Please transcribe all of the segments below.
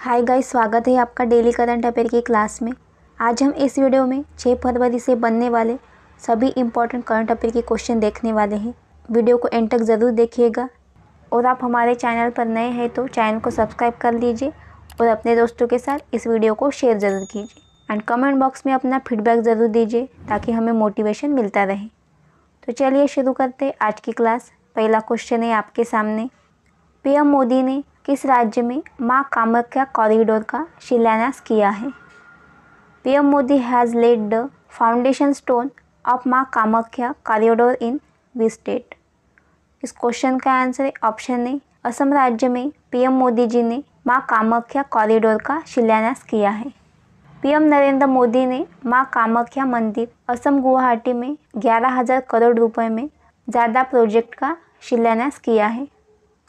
hi guys स्वागत है आपका डेली करंट अफेयर की क्लास में आज हम इस वीडियो में 6 फरवरी से बनने वाले सभी इम्पोर्टेंट करंट अफेयर के क्वेश्चन देखने वाले हैं वीडियो को एंड तक ज़रूर देखिएगा और आप हमारे चैनल पर नए हैं तो चैनल को सब्सक्राइब कर लीजिए और अपने दोस्तों के साथ इस वीडियो को शेयर ज़रूर कीजिए एंड कमेंट बॉक्स में अपना फीडबैक ज़रूर दीजिए ताकि हमें मोटिवेशन मिलता रहे तो चलिए शुरू करते आज की क्लास पहला क्वेश्चन है आपके सामने पीएम मोदी ने किस राज्य में माँ कामाख्या कॉरिडोर का शिलान्यास किया है PM Modi has laid the foundation stone of Maa Kamakhya corridor in we state इस क्वेश्चन का आंसर है ऑप्शन ए असम राज्य में पीएम मोदी जी ने माँ कामाख्या कॉरिडोर का शिलान्यास किया है पीएम नरेंद्र मोदी ने माँ कामाख्या मंदिर असम गुवाहाटी में ग्यारह हज़ार करोड़ रुपए में ज़्यादा प्रोजेक्ट का शिलान्यास किया है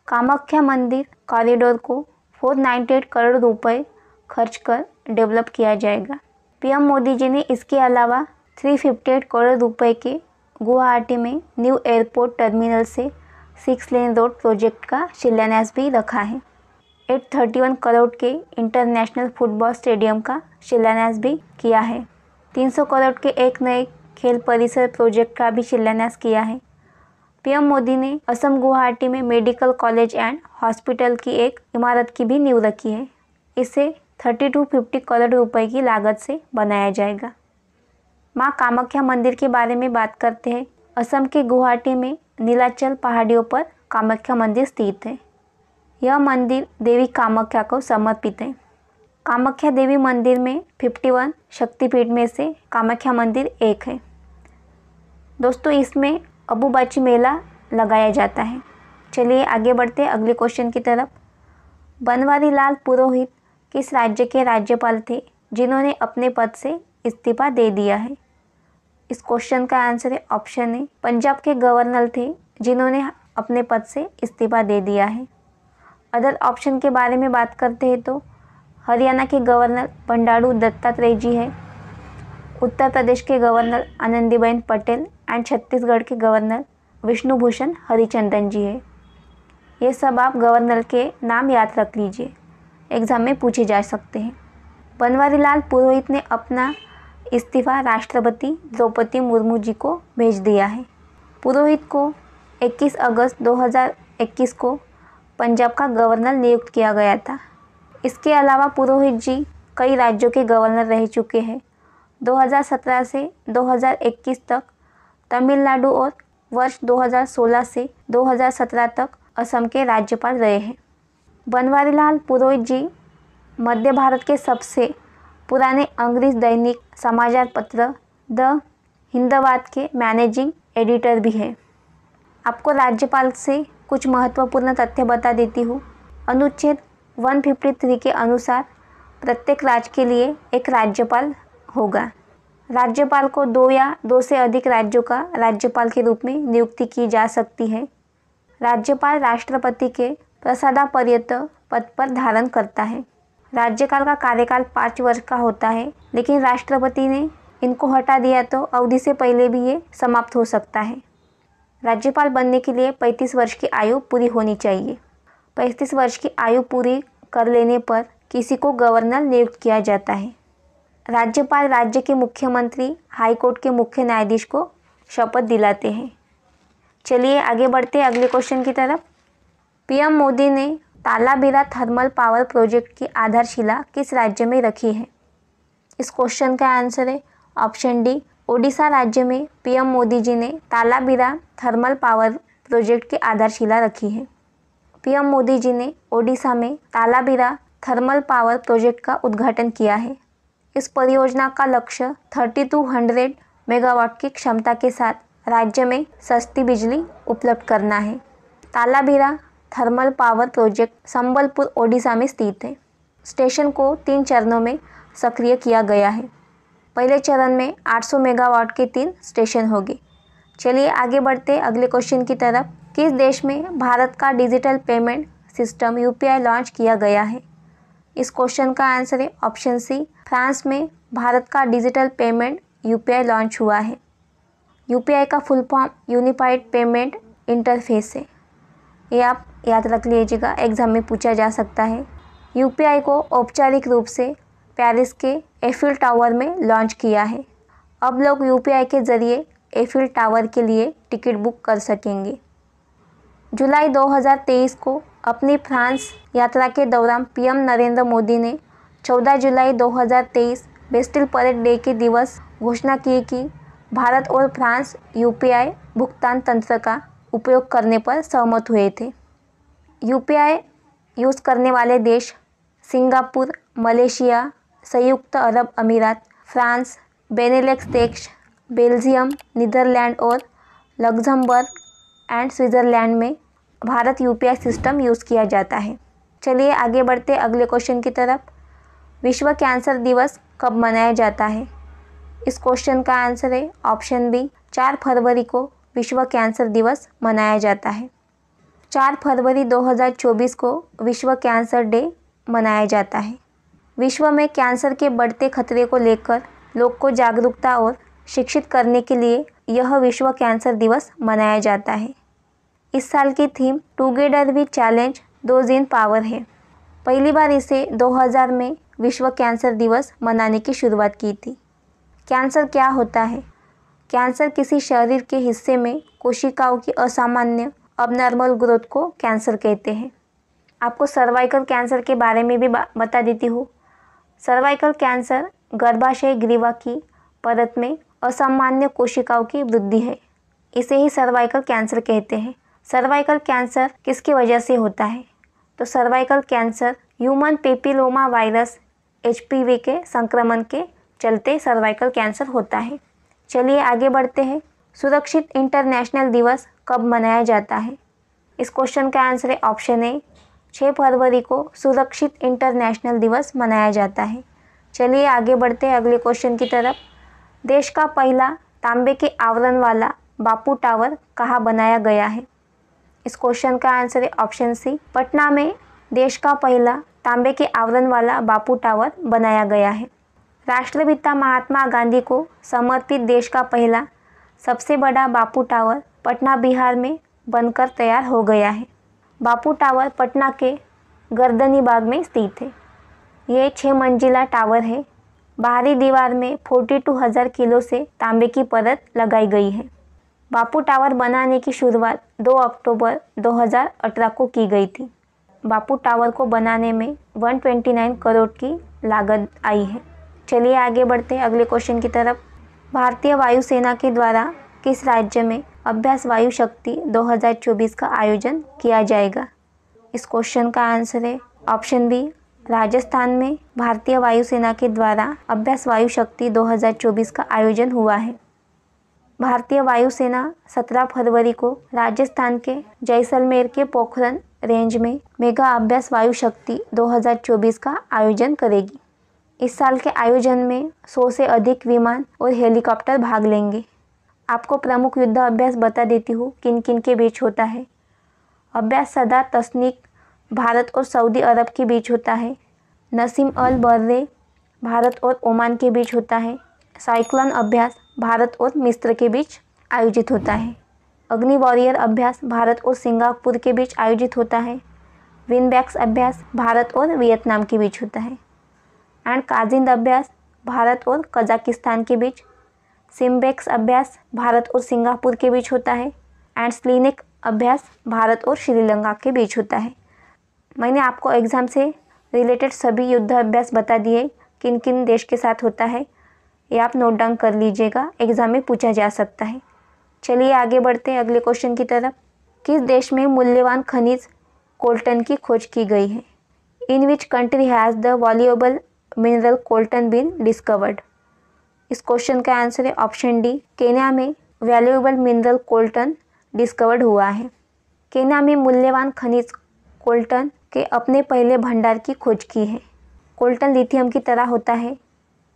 कामाख्या मंदिर कॉरिडोर को 498 करोड़ रुपए खर्च कर डेवलप किया जाएगा पीएम मोदी जी ने इसके अलावा 358 करोड़ रुपए के गुवाहाटी में न्यू एयरपोर्ट टर्मिनल से सिक्स लेन रोड प्रोजेक्ट का शिलान्यास भी रखा है 831 करोड़ के इंटरनेशनल फुटबॉल स्टेडियम का शिलान्यास भी किया है 300 करोड़ के एक नए खेल परिसर प्रोजेक्ट का भी शिलान्यास किया है पीएम मोदी ने असम गुवाहाटी में मेडिकल कॉलेज एंड हॉस्पिटल की एक इमारत की भी नींव रखी है इसे थर्टी टू फिफ्टी करोड़ रुपए की लागत से बनाया जाएगा माँ कामाख्या मंदिर के बारे में बात करते हैं असम के गुवाहाटी में नीलाचल पहाड़ियों पर कामाख्या मंदिर स्थित है यह मंदिर देवी कामाख्या को समर्पित है कामाख्या देवी मंदिर में फिफ्टी वन शक्तिपीठ में से कामाख्या मंदिर एक है दोस्तों इसमें अबूबाची मेला लगाया जाता है चलिए आगे बढ़ते अगले क्वेश्चन की तरफ बनवारी लाल पुरोहित किस राज्य के राज्यपाल थे जिन्होंने अपने पद से इस्तीफा दे दिया है इस क्वेश्चन का आंसर है ऑप्शन ए पंजाब के गवर्नर थे जिन्होंने अपने पद से इस्तीफा दे दिया है अदर ऑप्शन के बारे में बात करते हैं तो हरियाणा के गवर्नर बंडारू दत्तात्रेय जी है उत्तर प्रदेश के गवर्नर आनंदीबेन पटेल एंड छत्तीसगढ़ के गवर्नर विष्णुभूषण हरिचंदन जी है ये सब आप गवर्नर के नाम याद रख लीजिए एग्ज़ाम में पूछे जा सकते हैं बनवारीलाल पुरोहित ने अपना इस्तीफा राष्ट्रपति द्रौपदी मुर्मू जी को भेज दिया है पुरोहित को 21 अगस्त 2021 को पंजाब का गवर्नर नियुक्त किया गया था इसके अलावा पुरोहित जी कई राज्यों के गवर्नर रह चुके हैं 2017 से 2021 तक तमिलनाडु और वर्ष 2016 से 2017 तक असम के राज्यपाल रहे हैं बनवारीलाल पुरोहित जी मध्य भारत के सबसे पुराने अंग्रेज दैनिक समाचार पत्र द हिंदवाद के मैनेजिंग एडिटर भी हैं आपको राज्यपाल से कुछ महत्वपूर्ण तथ्य बता देती हूँ अनुच्छेद 153 के अनुसार प्रत्येक राज्य के लिए एक राज्यपाल होगा राज्यपाल को दो या दो से अधिक राज्यों का राज्यपाल के रूप में नियुक्ति की जा सकती है राज्यपाल राष्ट्रपति के प्रसादापर्यत पद पर धारण करता है राज्यपाल का कार्यकाल पाँच वर्ष का होता है लेकिन राष्ट्रपति ने इनको हटा दिया तो अवधि से पहले भी ये समाप्त हो सकता है राज्यपाल बनने के लिए 35 वर्ष की आयु पूरी होनी चाहिए 35 वर्ष की आयु पूरी कर लेने पर किसी को गवर्नर नियुक्त किया जाता है राज्यपाल राज्य के मुख्यमंत्री हाईकोर्ट के मुख्य न्यायाधीश को शपथ दिलाते हैं चलिए आगे बढ़ते अगले क्वेश्चन की तरफ पीएम मोदी ने तालाबेरा थर्मल पावर प्रोजेक्ट की आधारशिला किस राज्य में रखी है इस क्वेश्चन का आंसर है ऑप्शन डी ओडिशा राज्य में पीएम मोदी जी ने तालाबेरा थर्मल पावर प्रोजेक्ट की आधारशिला रखी है पीएम मोदी जी ने ओडिशा में तालाबेरा थर्मल पावर प्रोजेक्ट का उद्घाटन किया है इस परियोजना का लक्ष्य 3200 मेगावाट की क्षमता के साथ राज्य में सस्ती बिजली उपलब्ध करना है Talabira thermal power project Sambalpur Odisha में स्थित है स्टेशन को तीन चरणों में सक्रिय किया गया है पहले चरण में 800 मेगावाट के तीन स्टेशन होंगे चलिए आगे बढ़ते अगले क्वेश्चन की तरफ किस देश में भारत का digital payment system UPI launch किया गया है इस क्वेश्चन का आंसर है ऑप्शन सी फ्रांस में भारत का डिजिटल पेमेंट यू लॉन्च हुआ है यू का full form unified payment interface है ये आप याद रख लीजिएगा एग्ज़ाम में पूछा जा सकता है यू को औपचारिक रूप से पेरिस के एफिल टावर में लॉन्च किया है अब लोग यू के ज़रिए एफिल टावर के लिए टिकट बुक कर सकेंगे जुलाई 2023 को अपनी फ्रांस यात्रा के दौरान पीएम नरेंद्र मोदी ने 14 जुलाई 2023 बेस्टिल परेड डे के दिवस घोषणा की कि भारत और फ्रांस यूपीआई भुगतान तंत्र का उपयोग करने पर सहमत हुए थे यूपीआई यूज़ करने वाले देश सिंगापुर मलेशिया संयुक्त अरब अमीरात फ्रांस बेनेलेक्स देश बेल्जियम नीदरलैंड और लग्जमबर्ग एंड स्विट्ज़रलैंड में भारत यूपीआई सिस्टम यूज़ किया जाता है चलिए आगे बढ़ते अगले क्वेश्चन की तरफ विश्व कैंसर दिवस कब मनाया जाता है इस क्वेश्चन का आंसर है ऑप्शन बी चार फरवरी को विश्व कैंसर दिवस मनाया जाता है चार फरवरी 2024 को विश्व कैंसर डे मनाया जाता है विश्व में कैंसर के बढ़ते खतरे को लेकर लोग को जागरूकता और शिक्षित करने के लिए यह विश्व कैंसर दिवस मनाया जाता है इस साल की थीम टूगेदर वी चैलेंज दो जिन पावर है पहली बार इसे 2000 में विश्व कैंसर दिवस मनाने की शुरुआत की थी कैंसर क्या होता है कैंसर किसी शरीर के हिस्से में कोशिकाओं की असामान्य अबनॉर्मल ग्रोथ को कैंसर कहते हैं आपको सर्वाइकल कैंसर के बारे में भी बता देती हूँ सर्वाइकल कैंसर गर्भाशय ग्रीवा की परत में असामान्य कोशिकाओं की वृद्धि है इसे ही सर्वाइकल कैंसर कहते हैं सर्वाइकल कैंसर किसकी वजह से होता है तो cervical cancer human papilloma virus H के संक्रमण के चलते सर्वाइकल कैंसर होता है चलिए आगे बढ़ते हैं सुरक्षित इंटरनेशनल दिवस कब मनाया जाता है इस क्वेश्चन का आंसर है ऑप्शन ए छः फरवरी को सुरक्षित इंटरनेशनल दिवस मनाया जाता है चलिए आगे बढ़ते हैं अगले क्वेश्चन की तरफ देश का पहला तांबे के आवरण वाला बापू टावर कहाँ बनाया गया है इस क्वेश्चन का आंसर है ऑप्शन सी पटना में देश का पहला तांबे के आवरण वाला बापू टावर बनाया गया है राष्ट्रपिता महात्मा गांधी को समर्पित देश का पहला सबसे बड़ा बापू टावर पटना बिहार में बनकर तैयार हो गया है बापू टावर पटना के गर्दनी बाग में स्थित है ये छः मंजिला टावर है बाहरी दीवार में फोर्टी टू हज़ार किलो से तांबे की परत लगाई गई है बापू टावर बनाने की शुरुआत 2 अक्टूबर 2018 को की गई थी बापू टावर को बनाने में 129 करोड़ की लागत आई है चलिए आगे बढ़ते हैं अगले क्वेश्चन की तरफ भारतीय वायुसेना के द्वारा किस राज्य में अभ्यास वायु शक्ति 2024 का आयोजन किया जाएगा इस क्वेश्चन का आंसर है ऑप्शन बी राजस्थान में भारतीय वायुसेना के द्वारा अभ्यास वायु शक्ति 2024 का आयोजन हुआ है भारतीय वायुसेना 17 फरवरी को राजस्थान के जैसलमेर के पोखरन रेंज में मेगा अभ्यास वायु शक्ति 2024 का आयोजन करेगी इस साल के आयोजन में 100 से अधिक विमान और हेलीकॉप्टर भाग लेंगे आपको प्रमुख युद्ध अभ्यास बता देती हूँ किन किन के बीच होता है अभ्यास सदा तस्नीक भारत और सऊदी अरब के बीच होता है नसीम अल बर्रे भारत और ओमान के बीच होता है साइक्लोन अभ्यास भारत और मिस्र के बीच आयोजित होता है अग्नि वॉरियर अभ्यास भारत और सिंगापुर के बीच आयोजित होता है विनबैक्स अभ्यास भारत और वियतनाम के बीच होता है एंड काजिंद अभ्यास भारत और कजाकिस्तान के बीच सिम्बैक्स अभ्यास भारत और सिंगापुर के बीच होता है एंड स्लिनिक अभ्यास भारत और श्रीलंका के बीच होता है मैंने आपको एग्ज़ाम से रिलेटेड सभी युद्ध अभ्यास बता दिए किन किन देश के साथ होता है ये आप नोट डाउन कर लीजिएगा एग्ज़ाम में पूछा जा सकता है चलिए आगे बढ़ते हैं अगले क्वेश्चन की तरफ किस देश में मूल्यवान खनिज कोल्टन की खोज की गई है in which country has the valuable mineral coltan been discovered इस क्वेश्चन का आंसर है ऑप्शन डी केन्या में वैल्यूएबल मिनरल कोल्टन डिस्कवर्ड हुआ है केन्या में मूल्यवान खनिज कोल्टन के अपने पहले भंडार की खोज की है कोल्टन लिथियम की तरह होता है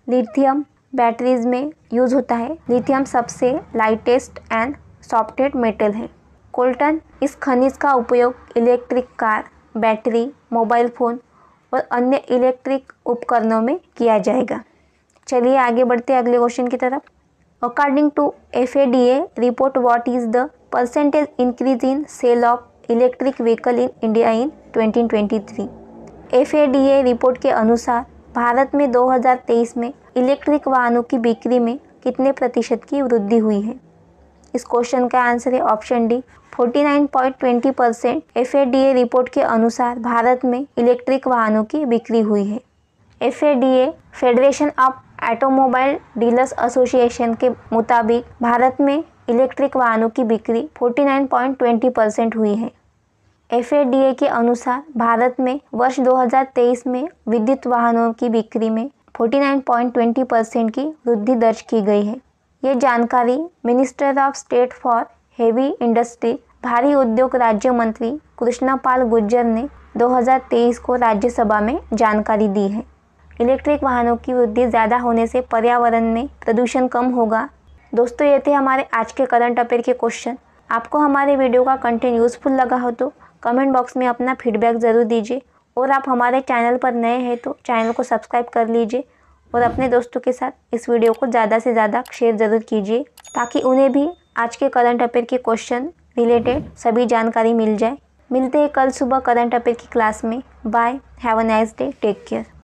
लिथियम बैटरीज में यूज़ होता है लिथियम सबसे लाइटेस्ट एंड सॉफ्टेड मेटल है कोल्टन इस खनिज का उपयोग electric car battery mobile phone और अन्य इलेक्ट्रिक उपकरणों में किया जाएगा चलिए आगे बढ़ते हैं अगले क्वेश्चन की तरफ according to F A D A report what is the percentage increase in sale of electric vehicle in India in 2023 F A D A report के अनुसार भारत में 2023 में इलेक्ट्रिक वाहनों की बिक्री में कितने प्रतिशत की वृद्धि हुई है इस क्वेश्चन का आंसर है option D 49.20 percent F report के अनुसार भारत में इलेक्ट्रिक वाहनों की बिक्री हुई है F federation of automobile dealers association के मुताबिक भारत में इलेक्ट्रिक वाहनों की बिक्री 49.20 परसेंट हुई है एफ के अनुसार भारत में वर्ष 2023 में विद्युत वाहनों की बिक्री में 49.20 परसेंट की वृद्धि दर्ज की गई है ये जानकारी minister of state for heavy industry भारी उद्योग राज्य मंत्री कृष्णापाल गुर्जर ने 2023 को राज्यसभा में जानकारी दी है इलेक्ट्रिक वाहनों की वृद्धि ज़्यादा होने से पर्यावरण में प्रदूषण कम होगा दोस्तों ये थे हमारे आज के करंट अफेयर के क्वेश्चन आपको हमारे वीडियो का कंटेंट यूज़फुल लगा हो तो कमेंट बॉक्स में अपना फीडबैक ज़रूर दीजिए और आप हमारे चैनल पर नए हैं तो चैनल को सब्सक्राइब कर लीजिए और अपने दोस्तों के साथ इस वीडियो को ज़्यादा से ज़्यादा शेयर ज़रूर कीजिए ताकि उन्हें भी आज के करंट अफेयर के क्वेश्चन रिलेटेड सभी जानकारी मिल जाए मिलते हैं कल सुबह करंट अफेयर की क्लास में bye have a nice day take care